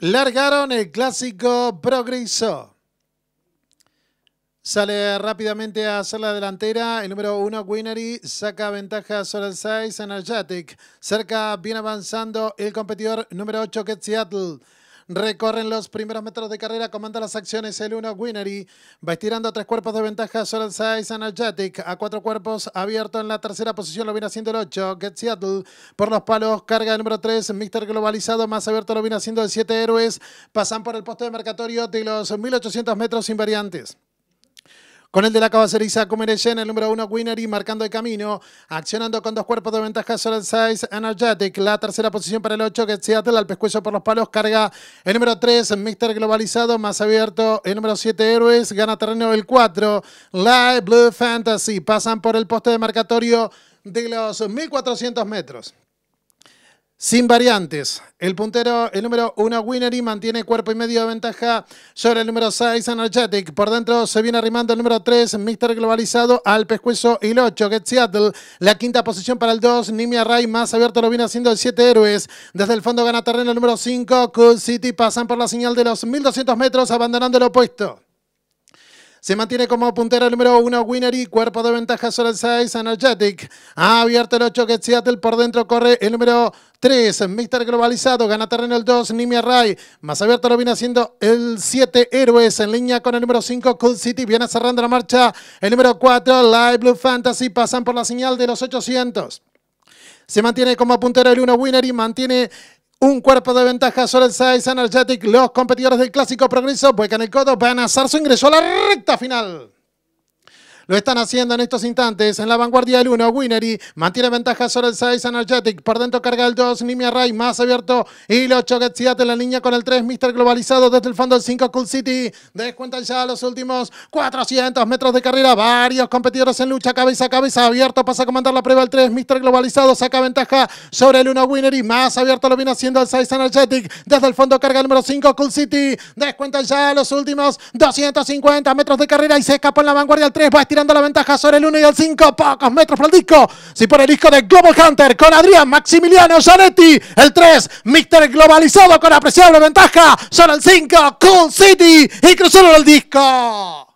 Largaron el clásico Progreso. Sale rápidamente a hacer la delantera. El número uno Winery, saca ventaja sobre el 6, Energetic. Cerca, bien avanzando el competidor número 8, que Seattle. Recorren los primeros metros de carrera, comanda las acciones el 1 Winery. Va estirando a tres cuerpos de ventaja el Size Energetic. A cuatro cuerpos abierto en la tercera posición lo viene haciendo el 8 Get Seattle. Por los palos carga el número 3 Mister Globalizado. Más abierto lo viene haciendo el 7 Héroes. Pasan por el poste de mercatorio de los 1800 metros invariantes. Con el de la caballeriza Kumerechen, el número uno, y marcando el camino, accionando con dos cuerpos de ventaja sobre Size, Energetic. La tercera posición para el 8 que Seattle al pescuezo por los palos, carga el número 3 Mister Globalizado, más abierto el número 7 Héroes, gana terreno el 4 Live Blue Fantasy, pasan por el poste de marcatorio de los 1400 metros. Sin variantes, el puntero, el número 1, y mantiene cuerpo y medio de ventaja sobre el número 6, Energetic. Por dentro se viene arrimando el número 3, Mister Globalizado, al pescuezo y el 8, Get Seattle. La quinta posición para el 2, Nimia Ray, más abierto lo viene haciendo el 7 Héroes. Desde el fondo gana terreno el número 5, Cool City, pasan por la señal de los 1200 metros, abandonando el opuesto. Se mantiene como puntera el número 1 Winnery. cuerpo de ventaja sobre el 6 Energetic. Ha abierto el 8 Get Seattle, por dentro corre el número 3, Mister Globalizado, gana terreno el 2, Nimia Array. Más abierto lo viene haciendo el 7, Héroes, en línea con el número 5, Cool City. Viene cerrando la marcha el número 4, Live Blue Fantasy. Pasan por la señal de los 800. Se mantiene como puntero el 1 Winnery. mantiene un cuerpo de ventaja sobre el 6 Energetic. Los competidores del clásico progreso en el codo. Van a su ingreso a la recta final. Lo están haciendo en estos instantes. En la vanguardia el 1, Winnery. mantiene ventaja sobre el 6, Energetic. Por dentro carga el 2, Nimia Array. más abierto. Y los Getziat de la Niña. con el 3, Mister Globalizado desde el fondo el 5, Cool City. Descuentan ya los últimos 400 metros de carrera. Varios competidores en lucha, cabeza a cabeza, abierto. Pasa a comandar la prueba el 3, Mister Globalizado saca ventaja sobre el 1, Winnery. Más abierto lo viene haciendo el 6, Energetic. Desde el fondo carga el número 5, Cool City. Descuentan ya los últimos 250 metros de carrera y se escapa en la vanguardia el 3. Va a dando la ventaja sobre el 1 y el 5. Pocos metros para el disco. Si por el disco de Global Hunter con Adrián Maximiliano Zanetti. El 3, Mister Globalizado con apreciable ventaja sobre el 5, Cool City. Y cruzaron el disco.